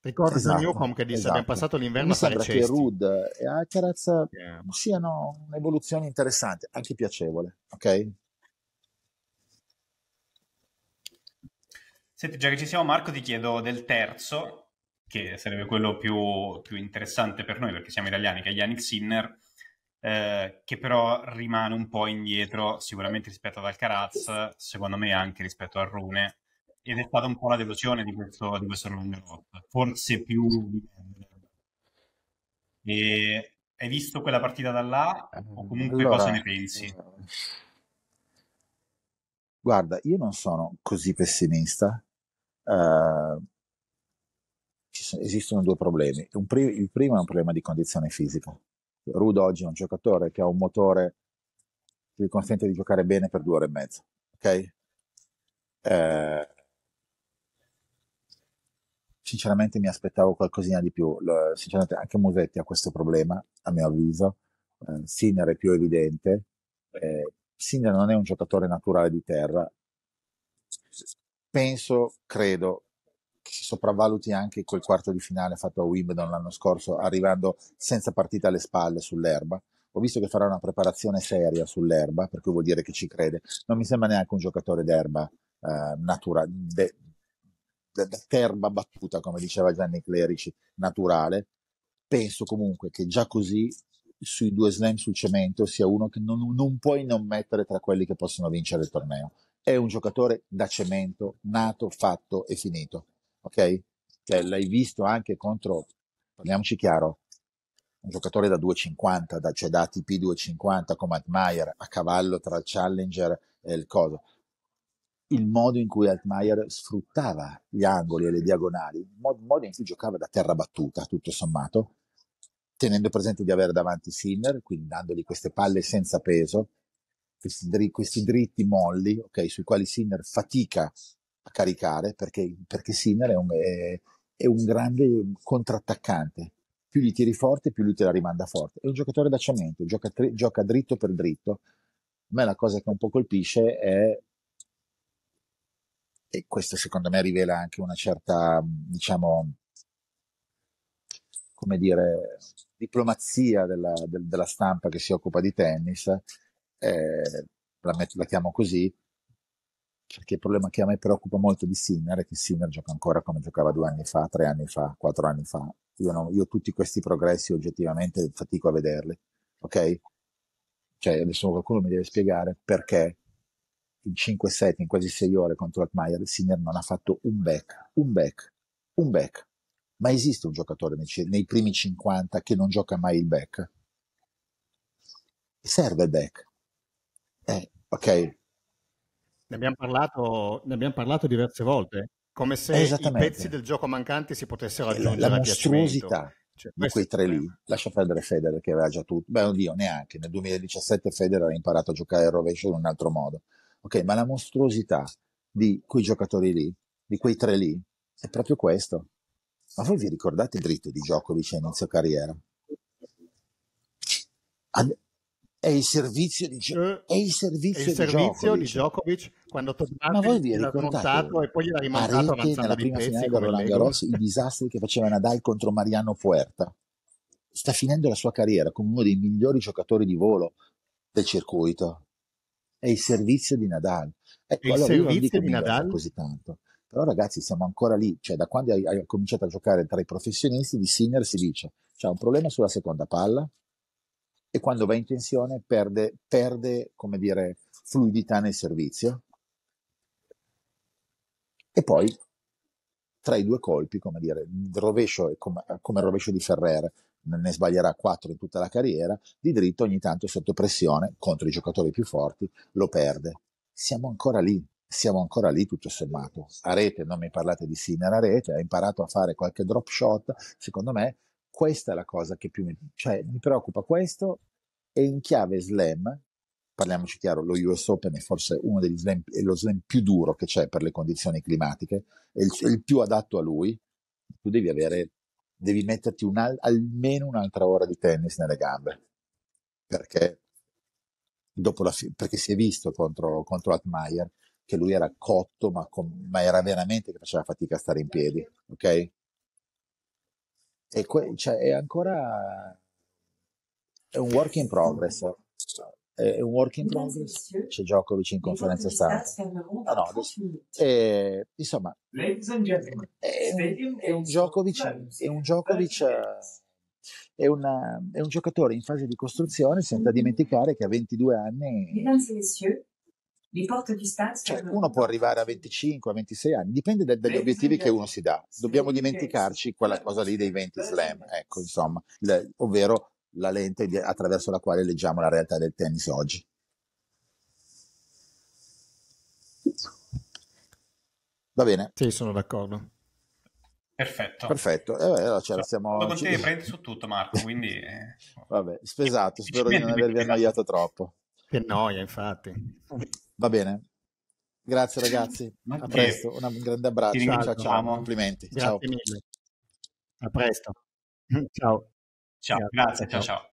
Ricordo esatto, Newcomb che disse esatto. abbiamo passato l'inverno a fare cesti. Rud e Akeraz yeah. siano un'evoluzione interessante, anche piacevole, ok? Senti, già che ci siamo Marco ti chiedo del terzo, che sarebbe quello più, più interessante per noi perché siamo italiani, che è Yannick Sinner, eh, che però rimane un po' indietro sicuramente rispetto ad Alcaraz, secondo me anche rispetto al Rune, ed è stata un po' la delusione di questo, di questo Roland Garros, forse più e hai visto quella partita da là o ehm, comunque allora, cosa ne pensi? Guarda, io non sono così pessimista. Uh, ehm, sono, esistono due problemi. Primo, il primo è un problema di condizione fisica. Rudo oggi è un giocatore che ha un motore che gli consente di giocare bene per due ore e mezza, ok? Eh, sinceramente mi aspettavo qualcosina di più. L- sinceramente anche Musetti ha questo problema, a mio avviso. Eh, Sinner è più evidente. Eh, Sinner non è un giocatore naturale di terra. Penso, credo, si sopravvaluti anche quel quarto di finale fatto a Wimbledon l'anno scorso, arrivando senza partita alle spalle sull'erba. Ho visto che farà una preparazione seria sull'erba, per cui vuol dire che ci crede. Non mi sembra neanche un giocatore d'erba eh, naturale, de, terba battuta, come diceva Gianni Clerici, naturale. Penso comunque che già così sui due slam sul cemento sia uno che non, non puoi non mettere tra quelli che possono vincere il torneo. È un giocatore da cemento, nato, fatto e finito ok? Cioè, l'hai visto anche contro, parliamoci chiaro, un giocatore da 2,50, da, cioè da ATP 2,50 come Altmaier, a cavallo tra il Challenger e il coso. Il modo in cui Altmaier sfruttava gli angoli e le diagonali, il modo, modo in cui giocava da terra battuta, tutto sommato, tenendo presente di avere davanti Sinner, quindi dandogli queste palle senza peso, questi, dri- questi dritti molli, okay, sui quali Sinner fatica a caricare perché, perché Sinner è un, è, è un grande contrattaccante più gli tiri forte, più lui te la rimanda forte. È un giocatore d'acciamento, gioca, tri- gioca dritto per dritto. A me la cosa che un po' colpisce è, e questo secondo me rivela anche una certa, diciamo, come dire, diplomazia della, del, della stampa che si occupa di tennis, eh, la, met- la chiamo così, perché il problema che a me preoccupa molto di Sinner è che Sinner gioca ancora come giocava due anni fa, tre anni fa, quattro anni fa. Io, no, io tutti questi progressi oggettivamente fatico a vederli, ok? Cioè, adesso qualcuno mi deve spiegare perché in 5 set, in quasi 6 ore contro Altmaier, Sinner non ha fatto un back, un back, un back. Ma esiste un giocatore nei, nei primi 50 che non gioca mai il back? Serve il back. Eh, ok, ne abbiamo parlato, ne abbiamo parlato diverse volte, come se i pezzi del gioco mancanti si potessero aggiungere. La, mostruosità cioè, di quei tre lì, lascia perdere Federer che aveva già tutto, beh oddio neanche, nel 2017 Federer ha imparato a giocare al rovescio in un altro modo, ok, ma la mostruosità di quei giocatori lì, di quei tre lì, è proprio questo. Ma voi vi ricordate il dritto di Djokovic a inizio carriera? Ad- è il servizio di, gio- eh, è il servizio è il servizio di Djokovic quando Totti l'ha smontato e poi gli ha rimandato nella prima finale con Roland Garros i disastri che faceva Nadal contro Mariano Puerta sta finendo la sua carriera come uno dei migliori giocatori di volo del circuito è il servizio di Nadal ecco, il allora, servizio di Nadal così tanto però ragazzi siamo ancora lì cioè da quando hai, hai cominciato a giocare tra i professionisti di Sinner si dice c'è un problema sulla seconda palla e quando va in tensione perde, perde come dire, fluidità nel servizio. E poi tra i due colpi, come dire, rovescio, come, come il rovescio di Ferrer, ne sbaglierà quattro in tutta la carriera, di dritto ogni tanto sotto pressione contro i giocatori più forti lo perde. Siamo ancora lì, siamo ancora lì tutto sommato. A rete, non mi parlate di Sinner a rete, ha imparato a fare qualche drop shot, secondo me questa è la cosa che più mi, cioè, mi preoccupa questo e in chiave slam, parliamoci chiaro, lo US Open è forse uno degli slam, è lo slam più duro che c'è per le condizioni climatiche, è il, è il più adatto a lui, tu devi avere, devi metterti un al, almeno un'altra ora di tennis nelle gambe, perché, fi- perché si è visto contro, contro Atmeyer che lui era cotto, ma, con, ma era veramente che faceva fatica a stare in piedi, ok? E que- cioè, è ancora è un work in progress. È un work in progress. C'è Djokovic in conferenza stampa. No, no, e, eh, insomma, è un, è un Djokovic, eh, è un Djokovic è, una, è, un giocatore in fase di costruzione senza dimenticare che a 22 anni cioè, uno può arrivare a 25, a 26 anni, dipende da, dagli obiettivi che uno si dà. Dobbiamo dimenticarci quella cosa lì dei 20 slam, ecco, insomma, le, ovvero la lente attraverso la quale leggiamo la realtà del tennis oggi. Va bene? Sì, sono d'accordo. Perfetto. Perfetto. Eh, allora, cioè, siamo... Con te prendi su tutto Marco, quindi... Eh, Vabbè, spesato, spero di non avervi annoiato troppo. Che noia, infatti. Va bene. Grazie ragazzi. Ma a presto, un grande abbraccio. Ciao, ciao, complimenti. Grazie ciao. mille. A presto. Ciao. Ciao, grazie, grazie ciao ciao.